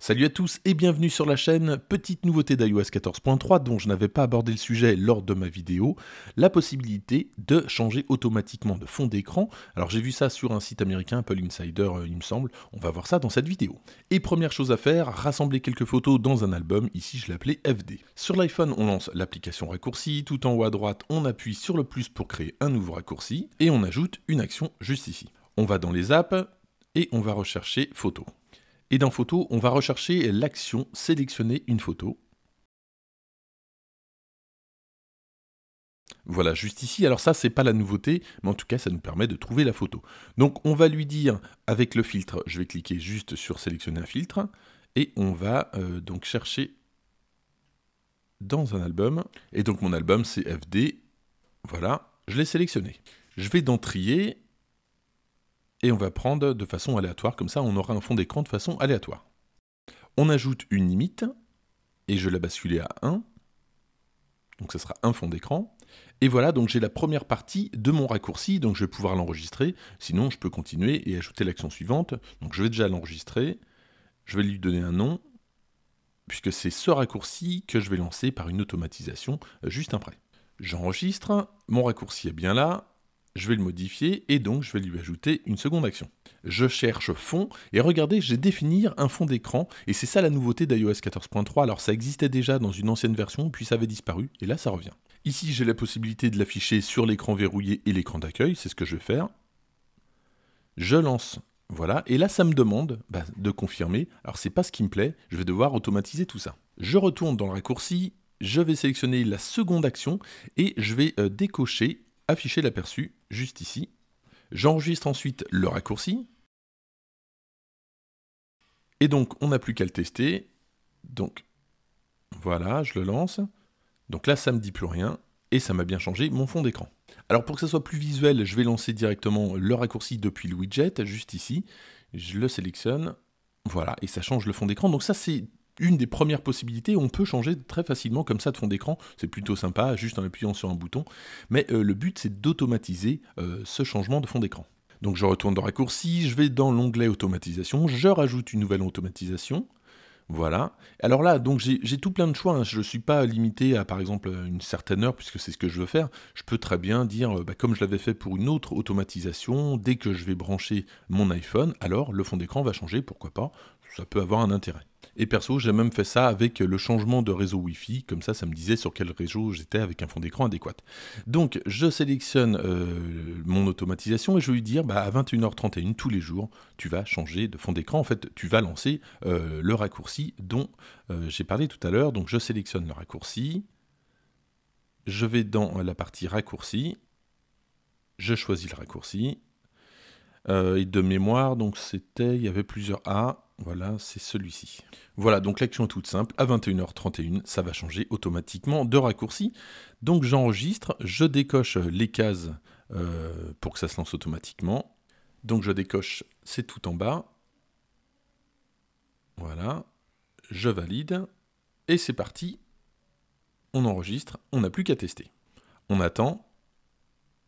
Salut à tous et bienvenue sur la chaîne. Petite nouveauté d'iOS 14.3 dont je n'avais pas abordé le sujet lors de ma vidéo, la possibilité de changer automatiquement de fond d'écran. Alors j'ai vu ça sur un site américain, Apple Insider euh, il me semble, on va voir ça dans cette vidéo. Et première chose à faire, rassembler quelques photos dans un album, ici je l'appelais FD. Sur l'iPhone on lance l'application raccourci, tout en haut à droite on appuie sur le plus pour créer un nouveau raccourci et on ajoute une action juste ici. On va dans les apps et on va rechercher photos. Et dans Photo, on va rechercher l'action Sélectionner une photo. Voilà, juste ici. Alors ça, n'est pas la nouveauté, mais en tout cas, ça nous permet de trouver la photo. Donc on va lui dire, avec le filtre, je vais cliquer juste sur sélectionner un filtre, et on va euh, donc chercher dans un album. Et donc mon album, c'est FD. Voilà, je l'ai sélectionné. Je vais dans trier, et on va prendre de façon aléatoire, comme ça on aura un fond d'écran de façon aléatoire. On ajoute une limite, et je la basculer à 1, donc ça sera un fond d'écran. Et voilà, donc j'ai la première partie de mon raccourci, donc je vais pouvoir l'enregistrer, sinon je peux continuer et ajouter l'action suivante. Donc je vais déjà l'enregistrer, je vais lui donner un nom, puisque c'est ce raccourci que je vais lancer par une automatisation euh, juste après. J'enregistre, mon raccourci est bien là, je vais le modifier et donc je vais lui ajouter une seconde action. Je cherche fond et regardez, j'ai définir un fond d'écran et c'est ça la nouveauté d'iOS 14.3. Alors ça existait déjà dans une ancienne version puis ça avait disparu et là ça revient. Ici j'ai la possibilité de l'afficher sur l'écran verrouillé et l'écran d'accueil, c'est ce que je vais faire. Je lance voilà, et là ça me demande bah, de confirmer. Alors c'est pas ce qui me plaît, je vais devoir automatiser tout ça. Je retourne dans le raccourci, je vais sélectionner la seconde action et je vais euh, décocher afficher l'aperçu, juste ici. J'enregistre ensuite le raccourci. Et donc, on n'a plus qu'à le tester. Donc, voilà, je le lance. Donc là, ça ne me dit plus rien. Et ça m'a bien changé mon fond d'écran. Alors, pour que ça soit plus visuel, je vais lancer directement le raccourci depuis le widget, juste ici. Je le sélectionne. Voilà, et ça change le fond d'écran. Donc ça, c'est une des premières possibilités. On peut changer très facilement comme ça de fond d'écran. C'est plutôt sympa, juste en appuyant sur un bouton. Mais euh, le but, c'est d'automatiser euh, ce changement de fond d'écran. Donc je retourne dans raccourci, je vais dans l'onglet automatisation, je rajoute une nouvelle automatisation. Voilà. Alors là, donc j'ai tout plein de choix. Hein. Je ne suis pas limité à par exemple une certaine heure, puisque c'est ce que je veux faire. Je peux très bien dire, euh, bah, comme je l'avais fait pour une autre automatisation, dès que je vais brancher mon iPhone, alors le fond d'écran va changer, pourquoi pas. Ça peut avoir un intérêt. Et perso, j'ai même fait ça avec le changement de réseau Wi-Fi, comme ça, ça me disait sur quel réseau j'étais avec un fond d'écran adéquat. Donc, je sélectionne euh, mon automatisation et je vais lui dire, ah bah, à 21h31 tous les jours, tu vas changer de fond d'écran. En fait, tu vas lancer euh, le raccourci dont euh, j'ai parlé tout à l'heure. Donc, je sélectionne le raccourci. Je vais dans la partie raccourci. Je choisis le raccourci. et de mémoire, donc c'était, il y avait plusieurs A. Voilà, c'est celui-ci. Voilà, donc l'action est toute simple. À 21h31, ça va changer automatiquement de raccourci. Donc j'enregistre, je décoche les cases euh, pour que ça se lance automatiquement. Donc je décoche, c'est tout en bas. Voilà, je valide. Et c'est parti. On enregistre, on n'a plus qu'à tester. On attend,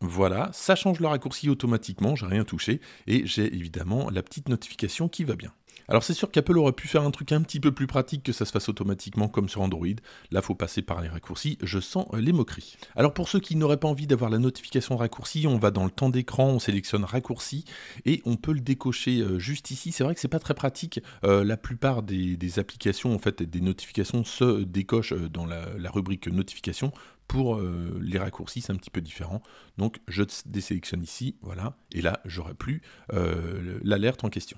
voilà, ça change le raccourci automatiquement, j'ai rien touché, et j'ai évidemment la petite notification qui va bien. Alors c'est sûr qu'Apple aurait pu faire un truc un petit peu plus pratique que ça se fasse automatiquement comme sur Android. Là, faut passer par les raccourcis, je sens euh, les moqueries. Alors pour ceux qui n'auraient pas envie d'avoir la notification raccourcie, on va dans le temps d'écran, on sélectionne raccourci et on peut le décocher euh, juste ici. C'est vrai que c'est pas très pratique. Euh, la plupart des, applications, en fait, des notifications se décochent dans la, rubrique notification pour les raccourcis, c'est un petit peu différent. Donc je désélectionne ici, voilà, et là j'aurai plus l'alerte en question.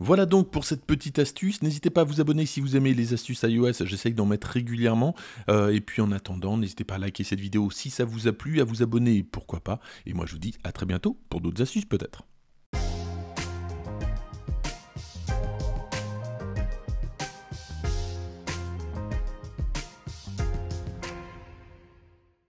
Voilà donc pour cette petite astuce. N'hésitez pas à vous abonner si vous aimez les astuces iOS, j'essaye d'en mettre régulièrement. Euh, et puis en attendant, n'hésitez pas à liker cette vidéo si ça vous a plu, à vous abonner, pourquoi pas. Et moi je vous dis à très bientôt pour d'autres astuces peut-être.